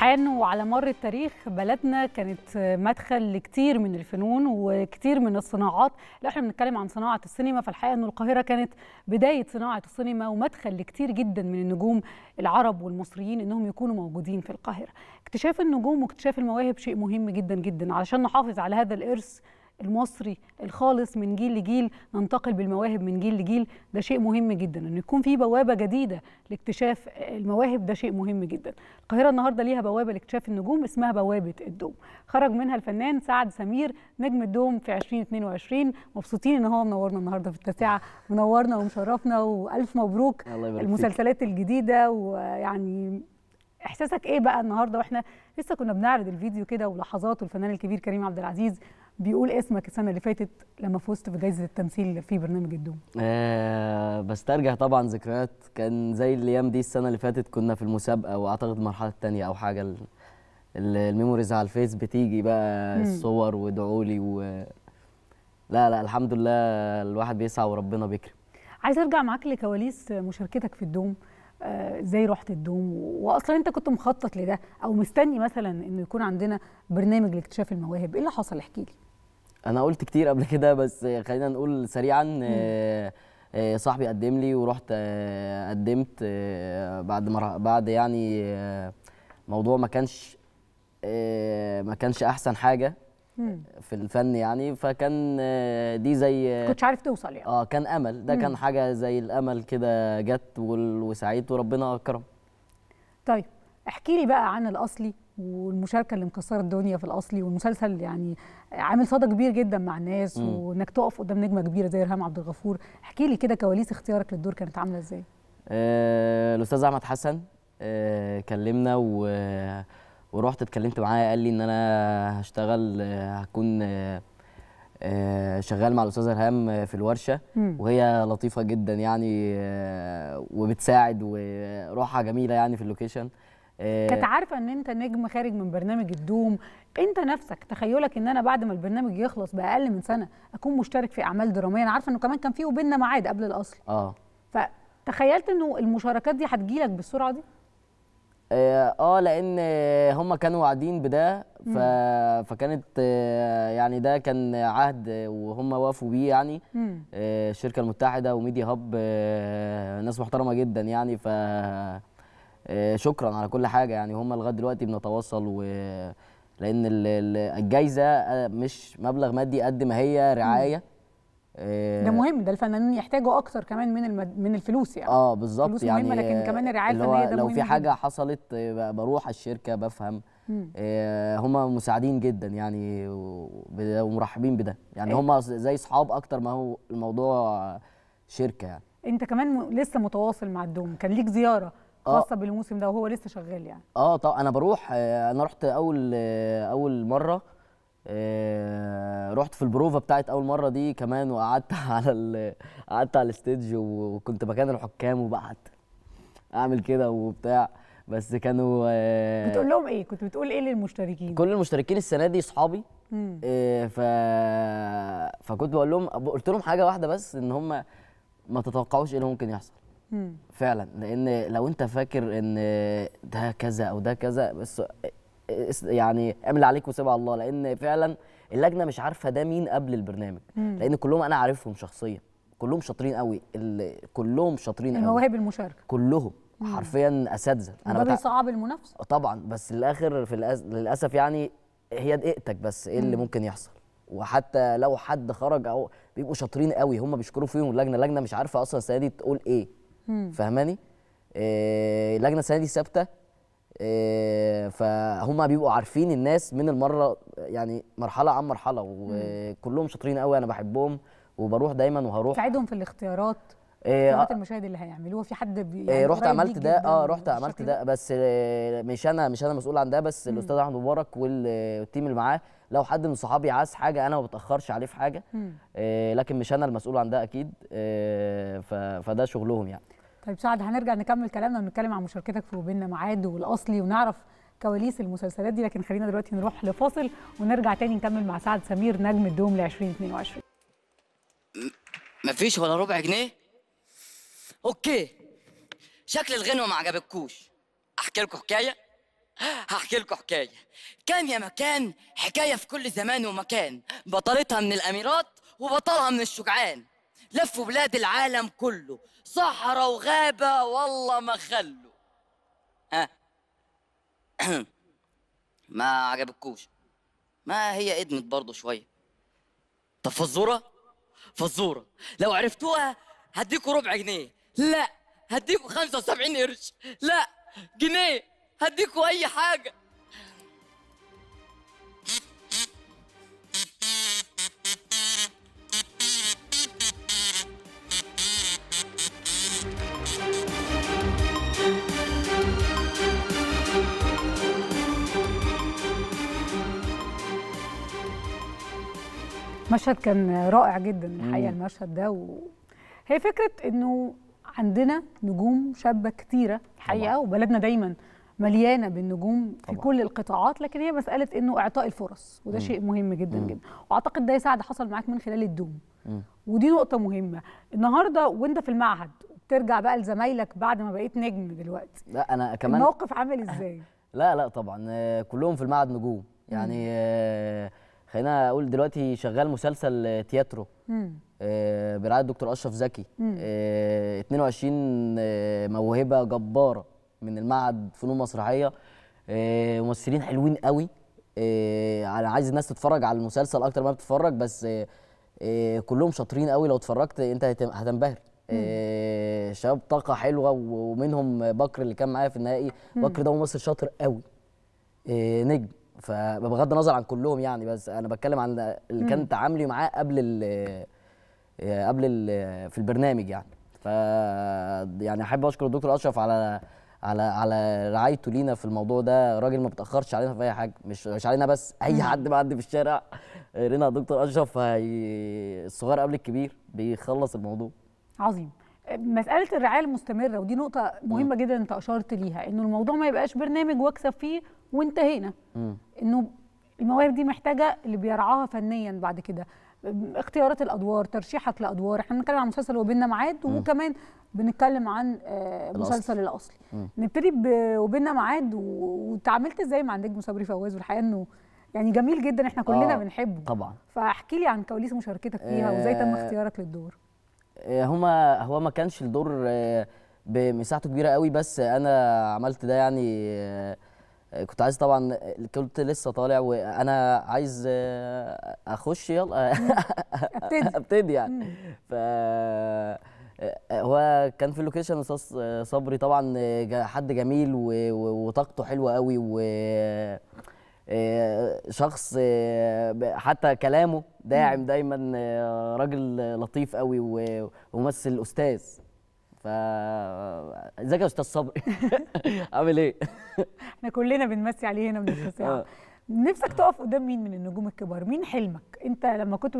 الحان وعلى مر التاريخ بلدنا كانت مدخل لكتير من الفنون وكتير من الصناعات لا احنا بنتكلم عن صناعه السينما فالحقيقه ان القاهره كانت بدايه صناعه السينما ومدخل لكتير جدا من النجوم العرب والمصريين انهم يكونوا موجودين في القاهره اكتشاف النجوم واكتشاف المواهب شيء مهم جدا جدا علشان نحافظ على هذا الارث المصري الخالص من جيل لجيل ننتقل بالمواهب من جيل لجيل ده شيء مهم جدا ان يكون في بوابه جديده لاكتشاف المواهب ده شيء مهم جدا القاهره النهارده ليها بوابه لاكتشاف النجوم اسمها بوابه الدوم خرج منها الفنان سعد سمير نجم الدوم في 2022 مبسوطين ان هو منورنا النهارده في التاسعه منورنا ومشرفنا والف مبروك المسلسلات الجديده ويعني احساسك ايه بقى النهارده واحنا لسه كنا بنعرض الفيديو كده ولحظات والفنان الكبير كريم عبد العزيز بيقول اسمك السنه اللي فاتت لما فزت بجائزه التمثيل في برنامج الدوم آه بسترجع طبعا ذكريات كان زي الايام دي السنه اللي فاتت كنا في المسابقه واعتقد المرحله الثانيه او حاجه الميموريز على الفيس بتيجي بقى مم. الصور وادعوا لي و... لا لا الحمد لله الواحد بيسعى وربنا بيكرم عايز ارجع معاك لكواليس مشاركتك في الدوم ازاي آه، رحت الدوم واصلا انت كنت مخطط لده او مستني مثلا انه يكون عندنا برنامج لاكتشاف المواهب ايه اللي حصل احكي لي انا قلت كتير قبل كده بس خلينا نقول سريعا آه، آه، صاحبي قدم لي ورحت آه، قدمت بعد ما بعد يعني موضوع ما كانش ما كانش احسن حاجه في الفن يعني فكان دي زي كنتش عارف توصل يعني اه كان امل ده كان حاجه زي الامل كده جت وسعيت وربنا اكرم طيب احكي لي بقى عن الاصلي والمشاركه اللي مكسره الدنيا في الاصلي والمسلسل يعني عامل صدى كبير جدا مع الناس مم. وانك تقف قدام نجمه كبيره زي ارهام عبد الغفور احكي لي كده كواليس اختيارك للدور كانت عامله ازاي آه، الاستاذ احمد حسن آه، كلمنا و ورحت اتكلمت معاه قال لي ان انا هشتغل هكون آه، شغال مع الاستاذه الهام في الورشه وهي لطيفه جدا يعني آه، وبتساعد وروحها جميله يعني في اللوكيشن آه، كانت عارفه ان انت نجم خارج من برنامج الدوم انت نفسك تخيلك ان انا بعد ما البرنامج يخلص باقل من سنه اكون مشترك في اعمال دراميه انا عارفه انه كمان كان في وبيننا معاد قبل الاصل اه فتخيلت انه المشاركات دي هتجيلك بالسرعه دي اه, آه، لان هم كانوا واعدين بده ف... فكانت آه، يعني ده كان عهد وهم وافوا بيه يعني الشركه المتحده وميديا هاب ناس محترمه جدا يعني ف آه، شكرا على كل حاجه يعني هم لغايه دلوقتي بنتواصل و لان الجايزه آه، مش مبلغ مادي قد ما هي رعايه ده آه، مهم ده الفنانين يحتاجوا اكتر كمان من المد... من الفلوس يعني اه بالظبط يعني مهمه لكن كمان الرعايه الفنيه ده مهم لو في حاجه حصلت بروح الشركه بفهم آه هم مساعدين جدا يعني ومرحبين بده يعني إيه؟ هم زي اصحاب اكتر ما هو الموضوع شركه يعني انت كمان لسه متواصل مع الدوم كان ليك زياره آه. خاصه بالموسم ده وهو لسه شغال يعني اه طب انا بروح آه، انا رحت اول آه، اول مره رحت في البروفه بتاعت اول مره دي كمان وقعدت على قعدت على الستيدج وكنت مكان الحكام وبقعد اعمل كده وبتاع بس كانوا بتقول لهم ايه كنت بتقول ايه للمشتركين كل المشتركين السنه دي اصحابي ف فكنت بقول لهم قلت لهم حاجه واحده بس ان هم ما تتوقعوش ايه اللي ممكن يحصل فعلا لان لو انت فاكر ان ده كذا او ده كذا بس يعني اعمل عليك وسيب على الله لان فعلا اللجنه مش عارفه ده مين قبل البرنامج مم. لان كلهم انا عارفهم شخصيا كلهم شاطرين قوي كلهم شاطرين قوي مواهب المشاركه كلهم مم. حرفيا اساتذه انا ده بيصعب المنافسه طبعا بس الاخر في الأس... للاسف يعني هي دقيقتك بس ايه اللي مم. ممكن يحصل وحتى لو حد خرج او بيبقوا شاطرين قوي هم بيشكروا فيهم اللجنه اللجنه مش عارفه اصلا السنه دي تقول ايه فاهماني آه، اللجنه السنه دي ثابته آه، فهم بيبقوا عارفين الناس من المره يعني مرحله عن مرحله وكلهم شاطرين قوي انا بحبهم وبروح دايما وهروح تساعدهم في الاختيارات آه، اختيارات المشاهد اللي هيعملوها في حد يعني إيه رحت عملت ده اه رحت عملت ده بس مش انا مش انا مسؤول عن ده بس مم. الاستاذ احمد مبارك والتيم اللي معاه لو حد من صحابي عايز حاجه انا ما بتاخرش عليه في حاجه إيه لكن مش انا المسؤول عن ده اكيد إيه فده شغلهم يعني طيب سعد هنرجع نكمل كلامنا ونتكلم عن مشاركتك في وبيننا معاد والاصلي ونعرف كواليس المسلسلات دي لكن خلينا دلوقتي نروح لفاصل ونرجع تاني نكمل مع سعد سمير نجم الدوم ل 2022 مفيش ولا ربع جنيه اوكي شكل الغنوه ما عجبتكوش احكي لكم حكايه هحكي لكم حكايه كان يا مكان حكايه في كل زمان ومكان بطلتها من الاميرات وبطلها من الشجعان لفوا بلاد العالم كله صحراء وغابة والله ما خلوا ها أه. ما عجبتكوش ما هي ادمت برضه شوية طب فزورة فزورة لو عرفتوها هديكوا ربع جنيه لا هديكوا 75 قرش لا جنيه هديكوا أي حاجة مشهد كان رائع جدا الحقيقه المشهد ده و... هي فكره انه عندنا نجوم شابه كتيره الحقيقه وبلدنا دايما مليانه بالنجوم في طبعا. كل القطاعات لكن هي مساله انه اعطاء الفرص وده مم. شيء مهم جدا مم. جدا واعتقد ده يساعد حصل معاك من خلال الدوم مم. ودي نقطه مهمه النهارده وانت في المعهد وبترجع بقى لزمايلك بعد ما بقيت نجم دلوقتي لا انا كمان الموقف عامل ازاي لا لا طبعا آه، كلهم في المعهد نجوم يعني مم. آه، خلينا اقول دلوقتي شغال مسلسل تياترو آه، برعايه دكتور اشرف زكي 22 آه، آه، موهبه جباره من المعهد فنون مسرحيه ممثلين حلوين قوي انا عايز الناس تتفرج على المسلسل اكتر ما بتتفرج بس كلهم شاطرين قوي لو اتفرجت انت هتنبهر شباب طاقه حلوه ومنهم بكر اللي كان معايا في النهائي بكر ده ممثل شاطر قوي نجم فبغض النظر عن كلهم يعني بس انا بتكلم عن اللي كان تعاملي معاه قبل ال آه، قبل ال آه، في البرنامج يعني ف يعني احب اشكر الدكتور اشرف على على على رعايته لينا في الموضوع ده راجل ما بتاخرش علينا في اي حاجه مش مش علينا بس اي حد معدي في الشارع رنا دكتور اشرف الصغير قبل الكبير بيخلص الموضوع عظيم مساله الرعايه المستمره ودي نقطه مهمه جدا انت اشرت ليها انه الموضوع ما يبقاش برنامج واكسب فيه وانتهينا انه المواهب دي محتاجه اللي بيرعاها فنيا بعد كده اختيارات الادوار ترشيحك لادوار احنا بنتكلم عن مسلسل وبيننا معاد وكمان بنتكلم عن آه، مسلسل الاصلي نبتدي وبيننا معاد وتعاملت ازاي مع النجم صبري فواز والحقيقه انه يعني جميل جدا احنا كلنا آه بنحبه طبعا فاحكي لي عن كواليس مشاركتك فيها آه وازاي تم اختيارك للدور آه، هما هو ما كانش الدور آه، بمساحته كبيره قوي بس انا عملت ده يعني آه، كنت عايز طبعا كنت لسه طالع وانا عايز اخش يلا ابتدي ابتدي يعني ف هو كان في اللوكيشن استاذ صبري طبعا حد جميل وطاقته حلوه قوي و آه، شخص آه، حتى كلامه داعم دايما آه، راجل لطيف قوي وممثل استاذ ف ازيك يا استاذ صبري عامل ايه احنا كلنا بنمسي عليه هنا من الساعه نفسك تقف قدام مين من النجوم الكبار مين حلمك انت لما كنت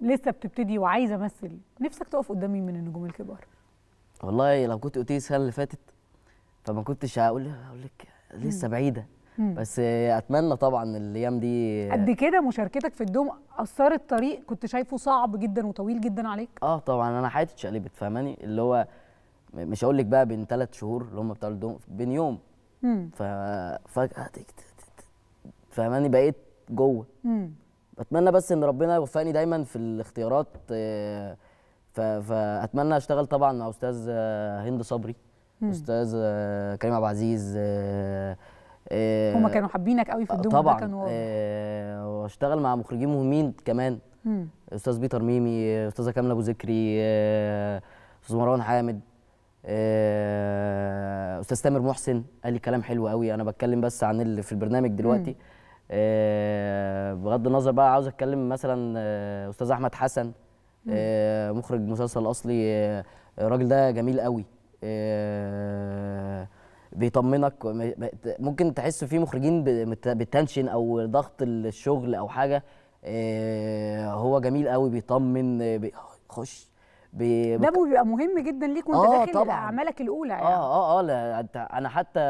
لسه بتبتدي وعايز امثل نفسك تقف قدام مين من النجوم الكبار والله لو كنت قلت لي السنه اللي فاتت فما كنتش هقول اقول لك لسه بعيده بس اتمنى طبعا الايام دي قد كده مشاركتك في الدوم اثرت طريق كنت شايفه صعب جدا وطويل جدا عليك اه طبعا انا حياتي اتشقلبت فاهماني اللي هو مش هقول لك بقى بين ثلاث شهور اللي هم بتوع الدوم بين يوم ففجاه فاهماني بقيت جوه بتمنى بس ان ربنا يوفقني دايما في الاختيارات آه، فاتمنى اشتغل طبعا مع استاذ آه، هند صبري استاذ آه، كريم عبد العزيز هم آه، كانوا حابينك قوي في الدوم طبعا كانوا آه، واشتغل مع مخرجين مهمين كمان مم. استاذ بيتر ميمي استاذه كامله ابو ذكري آه، استاذ مروان حامد استاذ تامر محسن قال لي كلام حلو قوي انا بتكلم بس عن اللي في البرنامج دلوقتي بغض النظر بقى عاوز اتكلم مثلا استاذ احمد حسن مخرج مسلسل اصلي الراجل ده جميل قوي بيطمنك ممكن تحس في مخرجين بالتنشن او ضغط الشغل او حاجه آه، هو جميل قوي بيطمن خش ده بيبقى مهم جدا ليك وانت آه داخل اعمالك الاولى يعني. اه اه اه لا انا حتى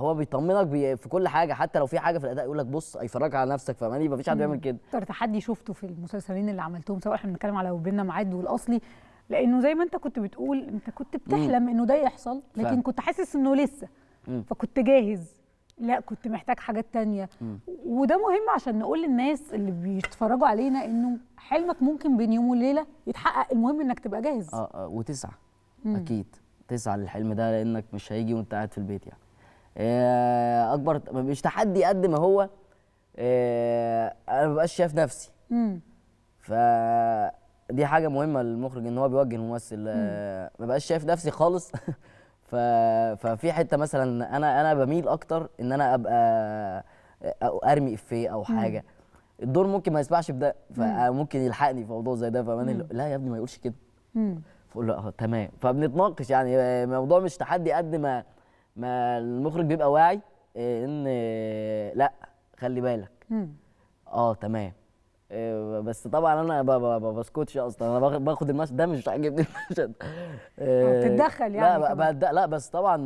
هو بيطمنك بي في كل حاجه حتى لو في حاجه في الاداء يقول لك بص يفرجك على نفسك فاهماني مفيش حد بيعمل كده اكتر تحدي شفته في المسلسلين اللي عملتهم سواء احنا بنتكلم على وبيننا معاد والاصلي لانه زي ما انت كنت بتقول انت كنت بتحلم انه ده يحصل لكن كنت حاسس انه لسه فكنت جاهز لا كنت محتاج حاجات تانية وده مهم عشان نقول للناس اللي بيتفرجوا علينا انه حلمك ممكن بين يوم وليله يتحقق المهم انك تبقى جاهز اه, آه وتسعى اكيد تسعى للحلم ده لانك مش هيجي وانت قاعد في البيت يعني آه اكبر مش تحدي قد ما هو آه انا ما شايف نفسي ف دي حاجه مهمه للمخرج ان هو بيوجه الممثل آه، ما بقاش شايف نفسي خالص ف... ففي حته مثلا انا انا بميل اكتر ان انا ابقى آه، ارمي افيه او حاجه الدور ممكن ما يسمعش بده فممكن آه، يلحقني في موضوع زي ده فانا لا يا ابني ما يقولش كده فقول له اه تمام فبنتناقش يعني الموضوع مش تحدي قد ما ما المخرج بيبقى واعي ان لا خلي بالك اه تمام آه، بس طبعا انا ما بسكتش اصلا انا باخد المشهد ده مش عاجبني المشهد آه، آه، بتتدخل يعني لا لا بس طبعا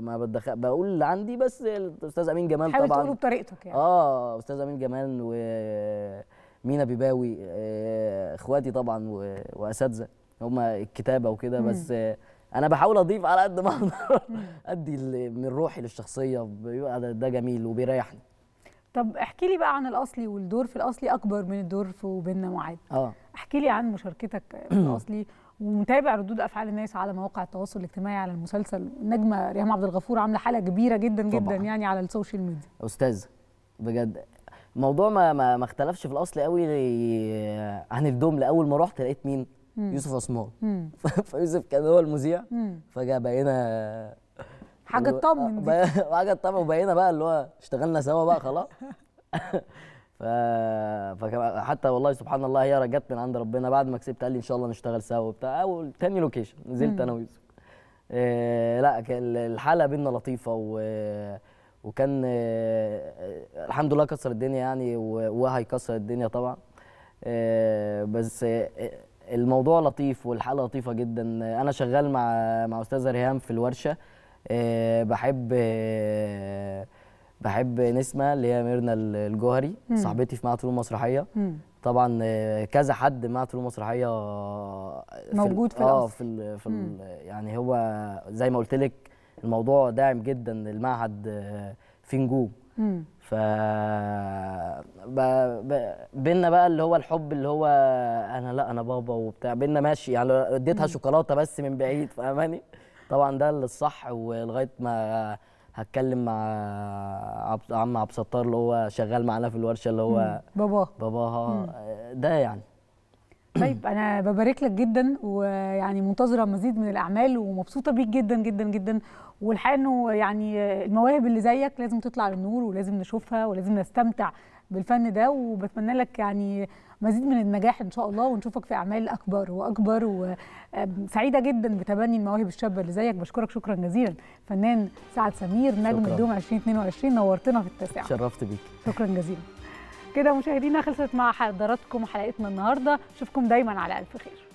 ما بتدخل بقول اللي عندي بس الاستاذ امين جمال طبعا حاول تقوله بطريقتك يعني اه استاذ امين جمال ومينا بيباوي اخواتي طبعا واساتذه هم الكتابه وكده بس انا بحاول اضيف على قد ما اقدر ادي من روحي للشخصيه ده جميل وبيريحني طب احكي لي بقى عن الاصلي والدور في الاصلي اكبر من الدور في وبيننا معاد اه احكي لي عن مشاركتك في الاصلي ومتابع ردود افعال الناس على مواقع التواصل الاجتماعي على المسلسل النجمه ريهام عبد الغفور عامله حاله كبيره جدا طبعا. جدا يعني على السوشيال ميديا استاذ بجد الموضوع ما ما, اختلفش في الاصل قوي آه، عن الدوم اول ما رحت لقيت مين مم. يوسف عثمان فيوسف كان هو المذيع فجاء بقينا حاجه تطمن آه، دي حاجه تطمن وبقينا بقى اللي هو اشتغلنا سوا بقى خلاص ف... فحتى والله سبحان الله هي جت من عند ربنا بعد ما كسبت قال لي ان شاء الله نشتغل سوا وبتاع اول تاني لوكيشن نزلت انا ويوسف إيه لا الحاله بينا لطيفه و... وكان آه، الحمد لله كسر الدنيا يعني وهيكسر الدنيا طبعا آه، بس الموضوع لطيف والحاله لطيفه جدا انا شغال مع مع استاذه ريهام في الورشه آه، بحب آه، بحب نسمه اللي هي ميرنا الجوهري صاحبتي في معهد المسرحيه مم. طبعا آه، كذا حد معهد المسرحيه موجود في اه في في ال يعني هو زي ما قلت لك الموضوع داعم جدا المعهد في نجوم ف بينا بقى اللي هو الحب اللي هو انا لا انا بابا وبتاع بينا ماشي يعني اديتها شوكولاته بس من بعيد فاهماني طبعا ده الصح ولغايه ما هتكلم مع عبد عم عبد الستار اللي هو شغال معانا في الورشه اللي هو باباه باباها آه، ده يعني طيب انا ببارك لك جدا ويعني منتظره مزيد من الاعمال ومبسوطه بيك جدا جدا جدا والحقيقه انه يعني المواهب اللي زيك لازم تطلع للنور ولازم نشوفها ولازم نستمتع بالفن ده وبتمنى لك يعني مزيد من النجاح ان شاء الله ونشوفك في اعمال اكبر واكبر وسعيده جدا بتبني المواهب الشابه اللي زيك بشكرك شكرا جزيلا فنان سعد سمير نجم الدوم 2022 نورتنا في التاسعه شرفت بيك شكرا جزيلا كده مشاهدينا خلصت مع حضراتكم حلقتنا النهارده اشوفكم دايما على الف خير